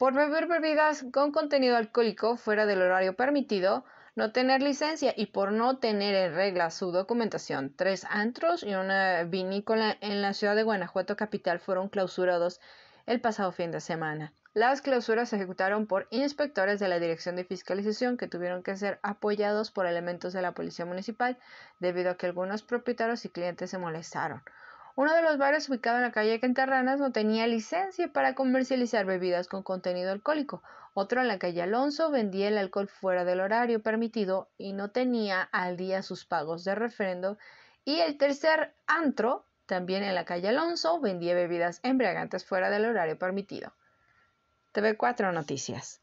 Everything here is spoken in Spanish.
por beber bebidas con contenido alcohólico fuera del horario permitido, no tener licencia y por no tener en regla su documentación. Tres antros y una vinícola en la ciudad de Guanajuato capital fueron clausurados el pasado fin de semana. Las clausuras se ejecutaron por inspectores de la Dirección de Fiscalización que tuvieron que ser apoyados por elementos de la Policía Municipal debido a que algunos propietarios y clientes se molestaron. Uno de los bares ubicado en la calle Quintarranas no tenía licencia para comercializar bebidas con contenido alcohólico. Otro en la calle Alonso vendía el alcohol fuera del horario permitido y no tenía al día sus pagos de referendo. Y el tercer antro, también en la calle Alonso, vendía bebidas embriagantes fuera del horario permitido. TV4 Noticias.